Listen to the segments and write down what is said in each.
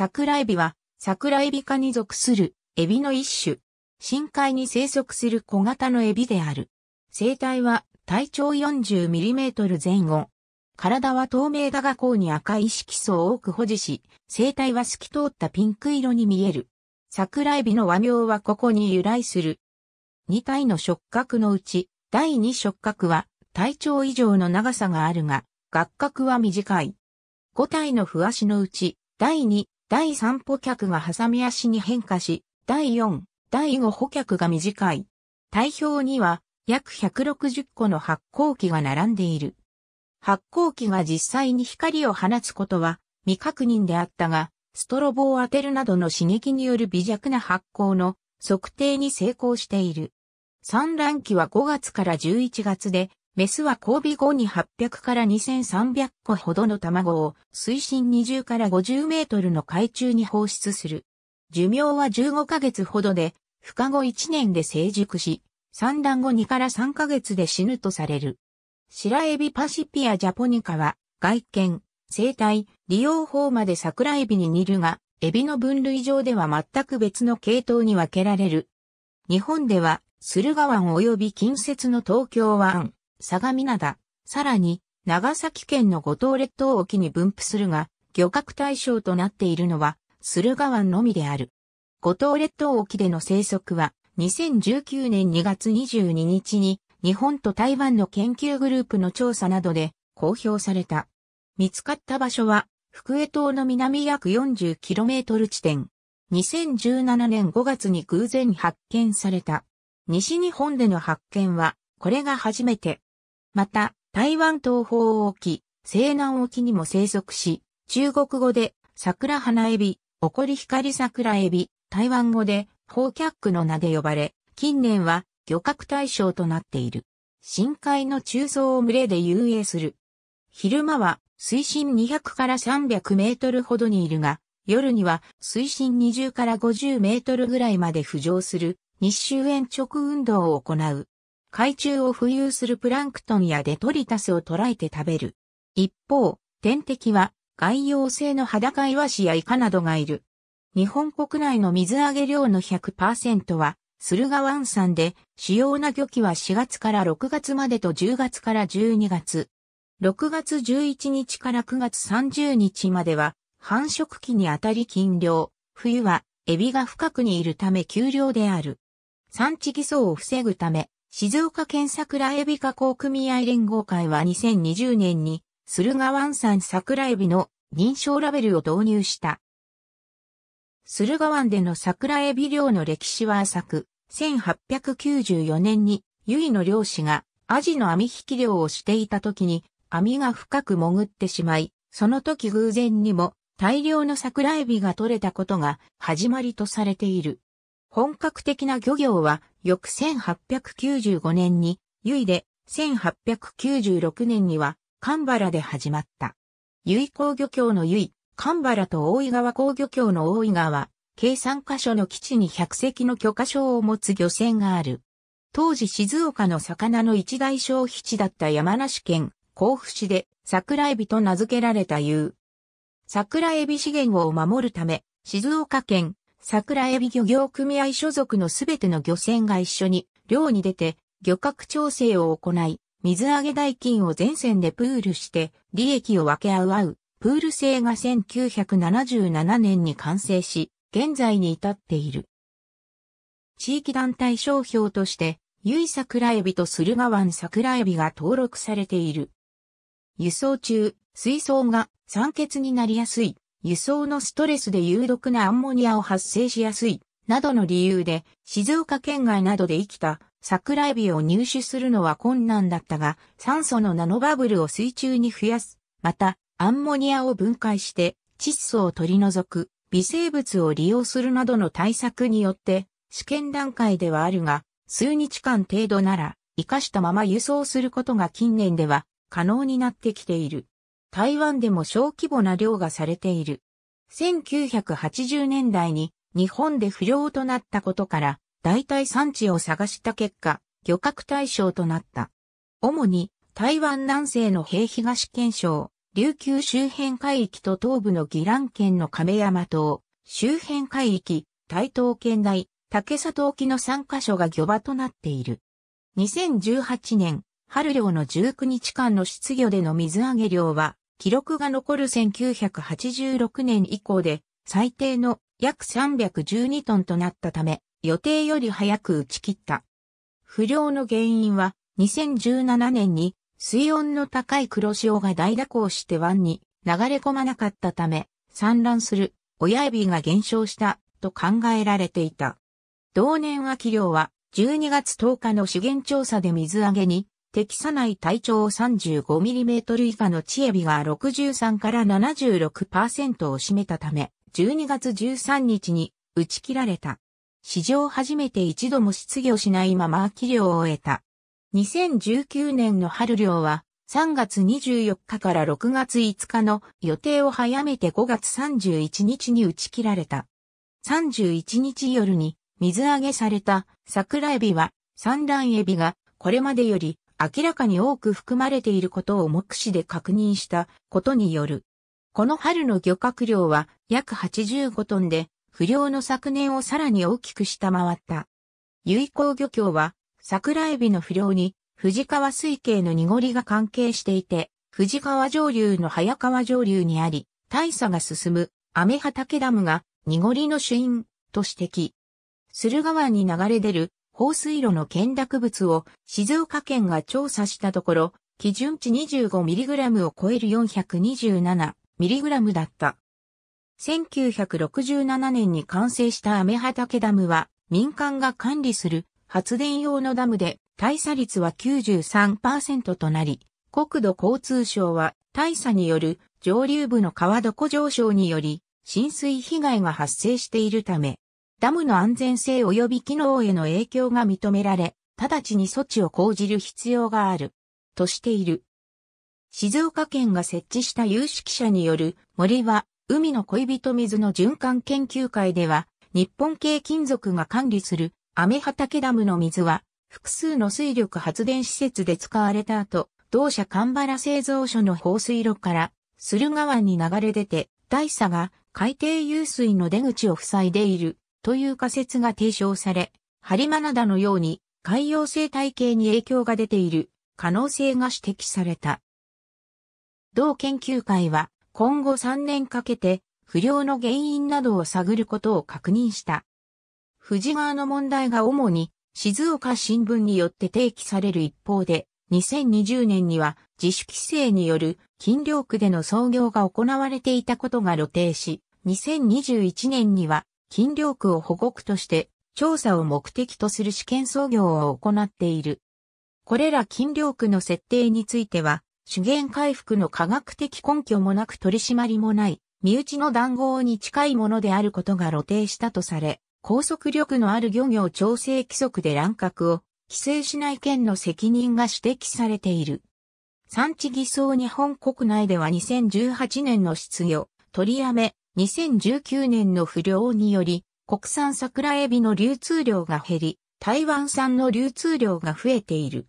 桜エビは、桜エビ科に属するエビの一種。深海に生息する小型のエビである。生態は体長4 0トル前後。体は透明だが甲に赤い色素を多く保持し、生態は透き通ったピンク色に見える。桜エビの和名はここに由来する。2体の触覚のうち、第2触覚は体長以上の長さがあるが、学角は短い。5体の不足のうち、第2、第3歩脚が挟み足に変化し、第4、第5歩脚が短い。体表には約160個の発光器が並んでいる。発光器が実際に光を放つことは未確認であったが、ストロボを当てるなどの刺激による微弱な発光の測定に成功している。産卵期は5月から11月で、メスは交尾後に800から2300個ほどの卵を水深20から50メートルの海中に放出する。寿命は15ヶ月ほどで、孵化後1年で成熟し、産卵後2から3ヶ月で死ぬとされる。白エビパシピアジャポニカは、外見、生態、利用法まで桜エビに似るが、エビの分類上では全く別の系統に分けられる。日本では、駿河湾及び近接の東京湾、相模灘、さらに、長崎県の五島列島沖に分布するが、漁獲対象となっているのは、駿河湾のみである。五島列島沖での生息は、2019年2月22日に、日本と台湾の研究グループの調査などで公表された。見つかった場所は、福江島の南約 40km 地点。2017年5月に偶然発見された。西日本での発見は、これが初めて。また、台湾東方沖、西南沖にも生息し、中国語で、桜花エビ、おこり光桜エビ、台湾語で、ホーキャックの名で呼ばれ、近年は、漁獲対象となっている。深海の中層を群れで遊泳する。昼間は、水深200から300メートルほどにいるが、夜には水深20から50メートルぐらいまで浮上する日周延直運動を行う。海中を浮遊するプランクトンやデトリタスを捕らえて食べる。一方、天敵は外洋性の裸イワシやイカなどがいる。日本国内の水揚げ量の100%は、駿河湾産で、主要な漁期は4月から6月までと10月から12月。6月11日から9月30日までは、繁殖期にあたり禁漁。冬は、エビが深くにいるため給漁である。産地偽装を防ぐため、静岡県桜エビ加工組合連合会は2020年に駿河湾産桜エビの認証ラベルを導入した。駿河湾での桜エビ漁の歴史は浅く、1894年に由井の漁師がアジの網引き漁をしていた時に網が深く潜ってしまい、その時偶然にも大量の桜エビが取れたことが始まりとされている。本格的な漁業は翌1895年に、由井で、1896年には、神原で始まった。由井工漁協の由井、神原と大井川工漁協の大井川、計3カ所の基地に100隻の許可証を持つ漁船がある。当時静岡の魚の一大消費地だった山梨県甲府市で桜エビと名付けられた由桜エビ資源を守るため、静岡県桜エビ漁業組合所属のすべての漁船が一緒に漁に出て漁獲調整を行い、水揚げ代金を全船でプールして利益を分け合う合う、プール制が1977年に完成し、現在に至っている。地域団体商標として、ゆい桜エビと駿河湾桜エビが登録されている。輸送中、水槽が酸欠になりやすい輸送のストレスで有毒なアンモニアを発生しやすい、などの理由で、静岡県外などで生きた桜エビを入手するのは困難だったが、酸素のナノバブルを水中に増やす。また、アンモニアを分解して窒素を取り除く微生物を利用するなどの対策によって、試験段階ではあるが、数日間程度なら、生かしたまま輸送することが近年では可能になってきている。台湾でも小規模な漁がされている。1980年代に日本で不漁となったことから、大体産地を探した結果、漁獲対象となった。主に台湾南西の平東県省、琉球周辺海域と東部の宜蘭県の亀山島、周辺海域、台東県内、竹里沖の3カ所が漁場となっている。2018年、春漁の19日間の出漁での水揚げ量は、記録が残る1986年以降で、最低の約312トンとなったため、予定より早く打ち切った。不良の原因は、2017年に水温の高い黒潮が大蛇行して湾に流れ込まなかったため、産卵する親エビが減少したと考えられていた。同年秋漁は12月10日の資源調査で水揚げに適さない体長 35mm 以下のチエビが63から76%を占めたため、12月13日に打ち切られた。史上初めて一度も失業しないまま秋漁を終えた。2019年の春漁は3月24日から6月5日の予定を早めて5月31日に打ち切られた。31日夜に水揚げされた桜エビは産卵エビがこれまでより明らかに多く含まれていることを目視で確認したことによる。この春の漁獲量は約85トンで、不良の昨年をさらに大きく下回った。有意港漁協は、桜エビの不良に、藤川水系の濁りが関係していて、藤川上流の早川上流にあり、大差が進む、雨畑ダムが濁りの主因と指摘。駿河湾に流れ出る放水路の見濁物を静岡県が調査したところ、基準値 25mg を超える 427mg だった。1967年に完成した雨畑ダムは民間が管理する発電用のダムで大差率は93%となり、国土交通省は大差による上流部の川床上昇により浸水被害が発生しているため、ダムの安全性及び機能への影響が認められ、直ちに措置を講じる必要がある、としている。静岡県が設置した有識者による森は海の恋人水の循環研究会では日本系金属が管理する雨畑ダムの水は複数の水力発電施設で使われた後、同社神原製造所の放水路から駿河湾に流れ出て大佐が海底湧水の出口を塞いでいる。という仮説が提唱され、ハリマナダのように海洋生態系に影響が出ている可能性が指摘された。同研究会は今後3年かけて不良の原因などを探ることを確認した。富士川の問題が主に静岡新聞によって提起される一方で、2020年には自主規制による金量区での操業が行われていたことが露呈し、2021年には金漁区を保護区として調査を目的とする試験操業を行っている。これら金漁区の設定については、資源回復の科学的根拠もなく取り締まりもない、身内の談合に近いものであることが露呈したとされ、拘束力のある漁業調整規則で乱獲を規制しない県の責任が指摘されている。産地偽装日本国内では2018年の失業、取りやめ、2019年の不良により、国産桜エビの流通量が減り、台湾産の流通量が増えている。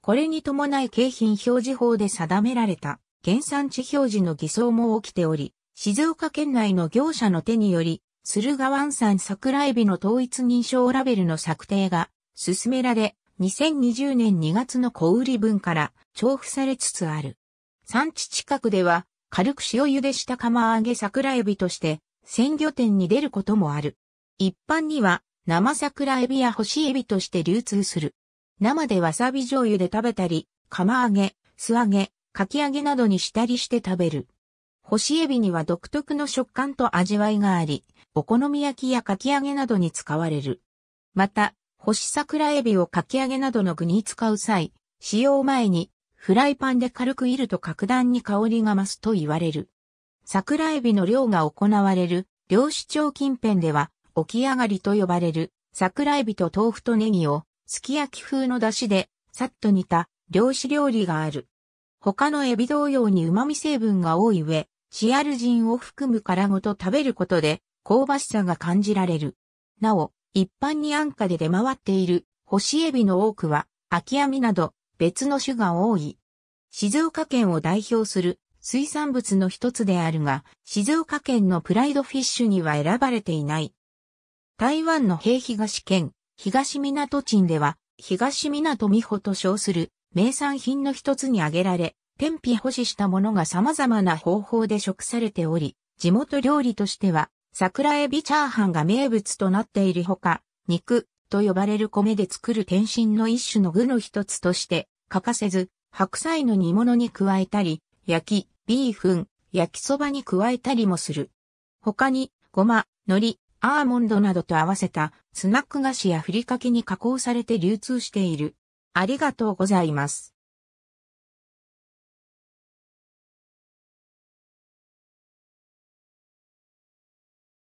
これに伴い景品表示法で定められた原産地表示の偽装も起きており、静岡県内の業者の手により、駿河湾産桜エビの統一認証ラベルの策定が進められ、2020年2月の小売分から重複されつつある。産地近くでは軽く塩茹でした釜揚げ桜エビとして鮮魚店に出ることもある。一般には生桜エビや干しエビとして流通する。生でわさび醤油で食べたり、釜揚げ、素揚げ、かき揚げなどにしたりして食べる。干しエビには独特の食感と味わいがあり、お好み焼きやかき揚げなどに使われる。また、干し桜エビをかき揚げなどの具に使う際、使用前にフライパンで軽く煎ると格段に香りが増すと言われる。桜エビの漁が行われる漁師町近辺では、起き上がりと呼ばれる桜エビと豆腐とネギをすき焼き風の出汁でさっと煮た漁師料理がある。他のエビ同様に旨味成分が多い上、シアルジンを含む殻ごと食べることで香ばしさが感じられる。なお、一般に安価で出回っている干しエビの多くは、秋網など別の種が多い。静岡県を代表する水産物の一つであるが、静岡県のプライドフィッシュには選ばれていない。台湾の平東県、東港鎮では、東港美穂と称する名産品の一つに挙げられ、天日保持したものが様々な方法で食されており、地元料理としては、桜エビチャーハンが名物となっているほか、肉、と呼ばれる米で作る天津の一種の具の一つとして欠かせず、白菜の煮物に加えたり、焼き、ビーフン、焼きそばに加えたりもする。他に、ごま、海苔、アーモンドなどと合わせたスナック菓子やふりかけに加工されて流通している。ありがとうございます。